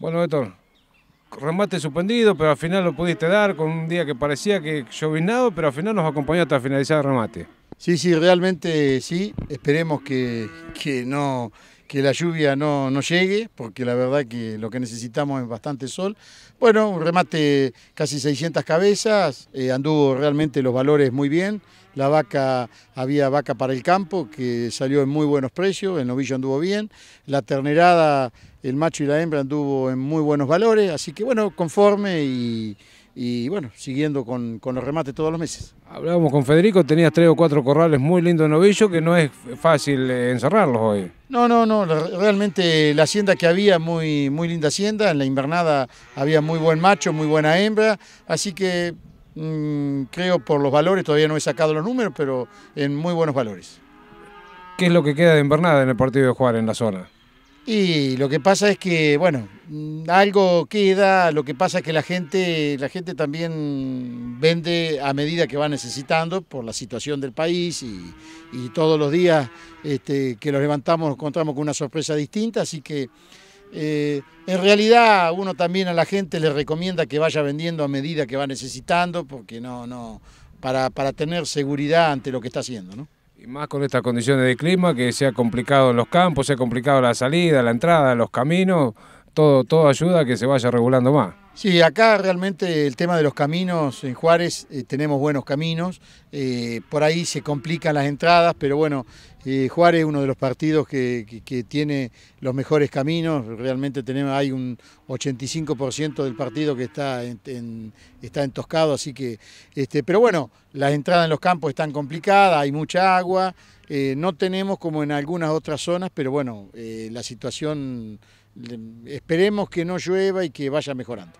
Bueno, Héctor, remate suspendido, pero al final lo pudiste dar con un día que parecía que llovinado, pero al final nos acompañó hasta finalizar el remate. Sí, sí, realmente sí. Esperemos que, no que la lluvia no, llegue, porque la verdad que lo que necesitamos es bastante sol. Bueno, un remate casi 600 cabezas, eh, anduvo realmente los valores muy bien, la vaca, había vaca para el campo que salió en muy buenos precios, el novillo anduvo bien, la ternerada, el macho y la hembra anduvo en muy buenos valores, así que bueno, conforme y y bueno, siguiendo con, con, los remates todos los meses. Hablábamos con Federico, tenías tres o cuatro corrales muy lindos en novillo que no es fácil eh, encerrarlos hoy. No, no, no, realmente la hacienda que había, muy, muy linda hacienda, en la invernada había muy buen macho, muy buena hembra, así que mm, creo por los valores, todavía no he sacado los números, pero en muy buenos valores. ¿Qué es lo que queda de invernada en el partido de Juárez en la zona? Y lo que pasa es que, bueno, algo queda, lo que pasa es que la gente, la gente también vende a medida que va necesitando por la situación del país y, todos los días este, que los levantamos nos encontramos con una sorpresa distinta, así que eh, en realidad uno también a la gente le recomienda que vaya vendiendo a medida que va necesitando, porque no, no, para, para tener seguridad ante lo que está haciendo, ¿no? Y más con estas condiciones de clima que se ha complicado en los campos, se ha complicado la salida, la entrada, los caminos todo, ayuda a que se vaya regulando más. Sí, acá realmente el tema de los caminos en Juárez, eh, tenemos buenos caminos, eh, por ahí se complican las entradas, pero bueno, eh, Juárez es uno de los partidos que, tiene los mejores caminos, realmente tenemos, hay un 85% del partido que está, entoscado, así que, este, pero bueno, las entradas en los campos están complicadas, hay mucha agua, eh, no tenemos como en algunas otras zonas, pero bueno, eh, la situación esperemos que no llueva y que vaya mejorando.